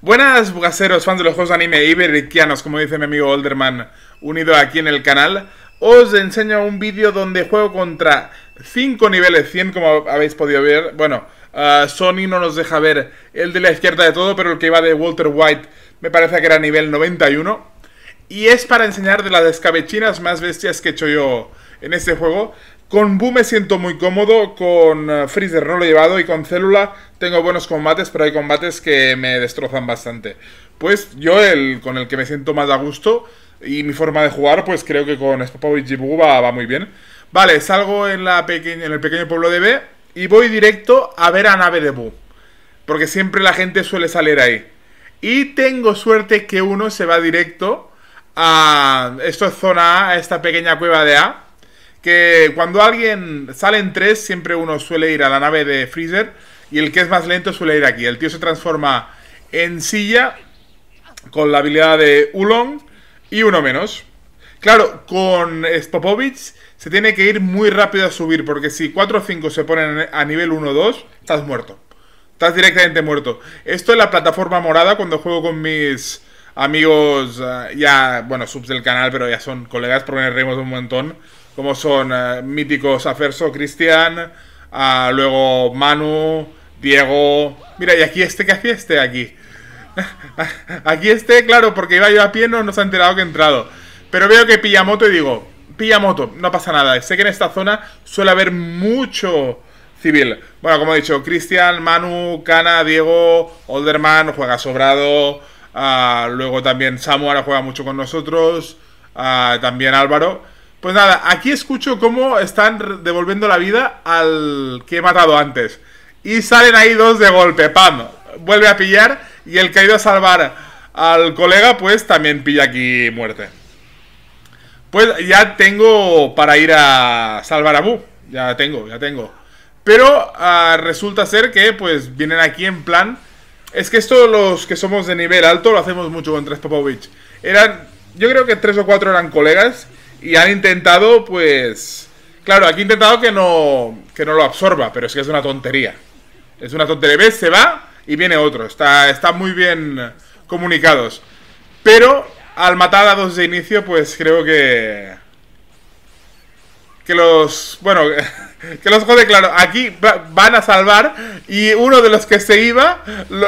Buenas, bugaceros, fans de los juegos de anime y como dice mi amigo Olderman, unido aquí en el canal. Os enseño un vídeo donde juego contra 5 niveles 100, como habéis podido ver. Bueno, ah, Sony no nos deja ver el de la izquierda de todo, pero el que iba de Walter White me parece que era nivel 91. Y es para enseñar de las escabechinas más bestias que he hecho yo en este juego. Con Boom me siento muy cómodo, con eh, Freezer no lo he llevado y con Célula tengo buenos combates, pero hay combates que me destrozan bastante. Pues yo el con el que me siento más a gusto y mi forma de jugar, pues creo que con Spopovich y va, muy bien. Vale, salgo en, la en el pequeño pueblo de B y voy directo a ver a nave de Boo. Porque siempre la gente suele salir ahí. Y tengo suerte que uno se va directo a... Esto es zona A, a esta pequeña cueva de A que cuando alguien sale en tres, siempre uno suele ir a la nave de Freezer y el que es más lento suele ir aquí. El tío se transforma en silla con la habilidad de Ulong y uno menos. Claro, con Stopovich se tiene que ir muy rápido a subir, porque si 4 o 5 se ponen a nivel 1 o 2, estás muerto. Estás directamente muerto. Esto es la plataforma morada, cuando juego con mis amigos ah, ya, bueno, subs del canal, pero ya son colegas porque nos reímos un montón, como son ah, míticos Aferso, Cristian, ah, luego Manu, Diego, mira, y aquí este, ¿qué hacía este aquí? aquí este, claro, porque iba yo a pie, no nos ha enterado que he entrado, pero veo que pilla y digo, pilla no pasa nada, sé que en esta zona suele haber mucho civil. Bueno, como he dicho, Cristian, Manu, Cana, Diego, Olderman, juega sobrado. Ah, luego también Samu ahora juega mucho con nosotros. Ah, también Álvaro. Pues nada, aquí escucho cómo están devolviendo la vida al que he matado antes. Y salen ahí dos de golpe, ¡pam! Vuelve a pillar y el que ha ido a salvar al colega, pues también pilla aquí muerte. Pues ya tengo para ir a salvar a Bu. Ya tengo, ya tengo. Pero ah, resulta ser que pues vienen aquí en plan es que esto los que somos de nivel alto lo hacemos mucho con Tres Popovich. Eran, yo creo que tres o cuatro eran colegas y han intentado, pues, claro, aquí he intentado que no, que no lo absorba, pero es que es una tontería. Es una tontería. ¿Ves? Se va y viene otro. Está, está muy bien comunicados. Pero al matar a dos de inicio, pues creo que... Que los... Bueno... que los jode claro, aquí van a salvar y uno de los que se iba lo,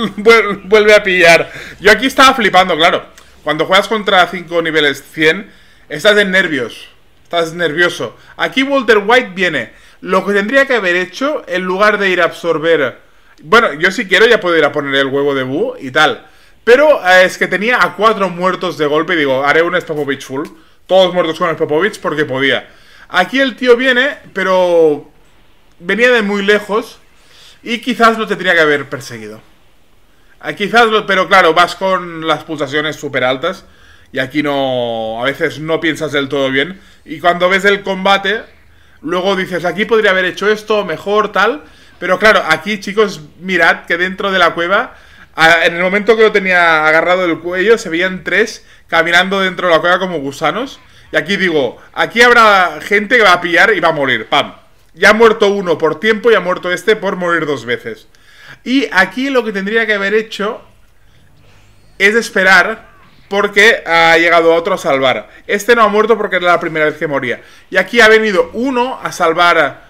vuelve a pillar. Yo aquí estaba flipando, claro. Cuando juegas contra cinco niveles 100, estás de nervios. Estás nervioso. Aquí Walter White viene. Lo que tendría que haber hecho, en lugar de ir a absorber... Bueno, yo si quiero ya puedo ir a poner el huevo de Bu y tal. Pero eh, es que tenía a cuatro muertos de golpe y digo, haré un Spopovich full. Todos muertos con el Spopovich porque podía. Aquí el tío viene, pero venía de muy lejos y quizás lo tendría que haber perseguido. Ah, quizás, pero claro, vas con las pulsaciones súper altas y aquí no, a veces no piensas del todo bien. Y cuando ves el combate, luego dices, aquí podría haber hecho esto, mejor, tal. Pero claro, aquí chicos, mirad que dentro de la cueva, en el momento que lo tenía agarrado del cuello, se veían tres caminando dentro de la cueva como gusanos. Y aquí digo, aquí habrá gente que va a pillar y va a morir, pam. Ya ha muerto uno por tiempo y ha muerto este por morir dos veces. Y aquí lo que tendría que haber hecho es esperar porque ha llegado otro a salvar. Este no ha muerto porque era la primera vez que moría. Y aquí ha venido uno a salvar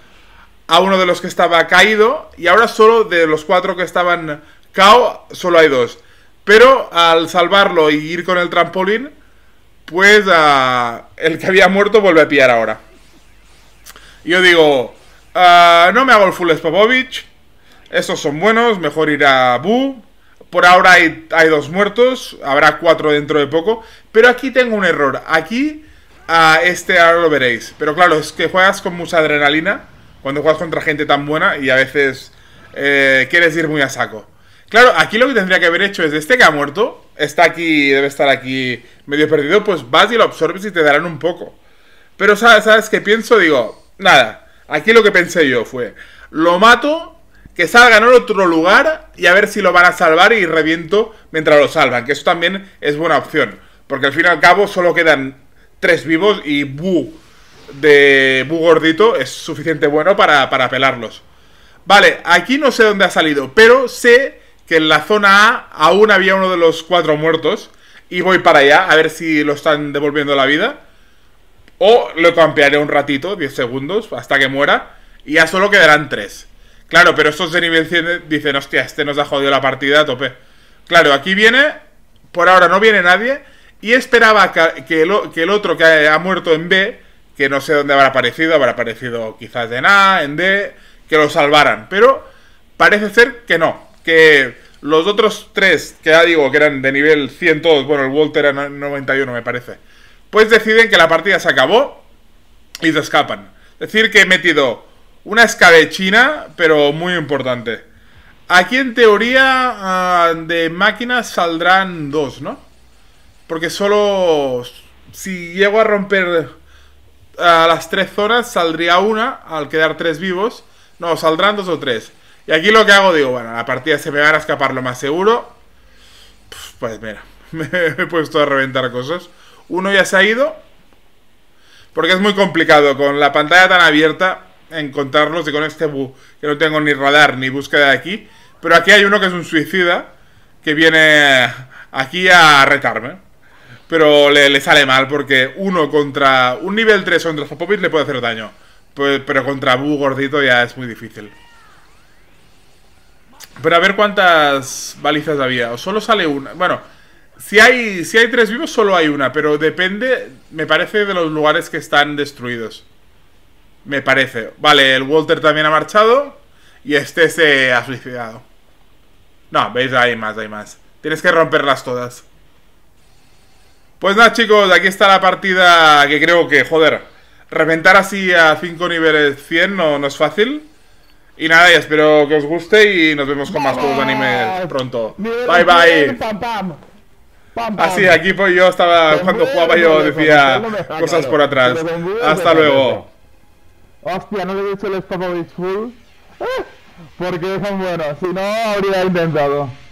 a uno de los que estaba caído y ahora solo de los cuatro que estaban cao, solo hay dos. Pero al salvarlo y ir con el trampolín, pues el que había muerto vuelve a pillar ahora. Yo digo, ah, no me hago el full Spavovich, estos son buenos, mejor ir a Bu. Por ahora hay, dos muertos, habrá cuatro dentro de poco, pero aquí tengo un error, aquí a este ahora lo veréis, pero claro, es que juegas con mucha adrenalina cuando juegas contra gente tan buena y a veces eh, quieres ir muy a saco. Claro, aquí lo que tendría que haber hecho es este que ha muerto, está aquí, debe estar aquí medio perdido, pues vas y lo absorbes y te darán un poco. Pero ¿sabes, ¿sabes qué pienso? Digo, nada, aquí lo que pensé yo fue, lo mato, que salga en otro lugar y a ver si lo van a salvar y reviento mientras lo salvan, que eso también es buena opción. Porque al fin y al cabo solo quedan tres vivos y Bu de Bu gordito es suficiente bueno para, para pelarlos. Vale, aquí no sé dónde ha salido, pero sé que en la zona A aún había uno de los cuatro muertos y voy para allá a ver si lo están devolviendo la vida. O lo campearé un ratito, 10 segundos, hasta que muera. Y ya solo quedarán tres Claro, pero estos de nivel 100 dicen, hostia, este nos ha jodido la partida a tope. Claro, aquí viene, por ahora no viene nadie. Y esperaba que que el otro que ha muerto en B, que no sé dónde habrá aparecido, habrá aparecido quizás en A, en D, que lo salvaran. Pero parece ser que no que los otros tres, que ya digo que eran de nivel todos bueno, el Walter era 91 me parece, pues deciden que la partida se acabó y se escapan. Es decir, que he metido una escabechina, pero muy importante. Aquí en teoría ah, de máquinas saldrán dos, ¿no? Porque solo si llego a romper a las tres zonas saldría una al quedar tres vivos. No, saldrán dos o tres. Y aquí lo que hago, digo, bueno, la partida se me van a escapar lo más seguro. Pues mira, me he puesto a reventar cosas. Uno ya se ha ido. Porque es muy complicado con la pantalla tan abierta encontrarlos y con este bu que no tengo ni radar ni búsqueda de aquí. Pero aquí hay uno que es un suicida que viene aquí a retarme. Pero le, sale mal porque uno contra un nivel 3 contra le puede hacer daño. Pero, pues, pero contra Bu gordito ya es muy difícil. Pero a ver cuántas balizas había. O solo sale una. Bueno, si hay, si hay tres vivos, solo hay una. Pero depende, me parece, de los lugares que están destruidos. Me parece. Vale, el Walter también ha marchado. Y este se ha suicidado. No, veis, hay más, hay más. Tienes que romperlas todas. Pues nada, chicos, aquí está la partida que creo que, joder, reventar así a 5 niveles 100 no es fácil. Y nada, espero que os guste y nos vemos con más juegos de anime pronto. Bye bye. Así, ah, aquí pues yo estaba, cuando jugaba yo decía cosas por atrás. Hasta luego. Hostia, no le he dicho el Full. Porque son buenos, si no habría intentado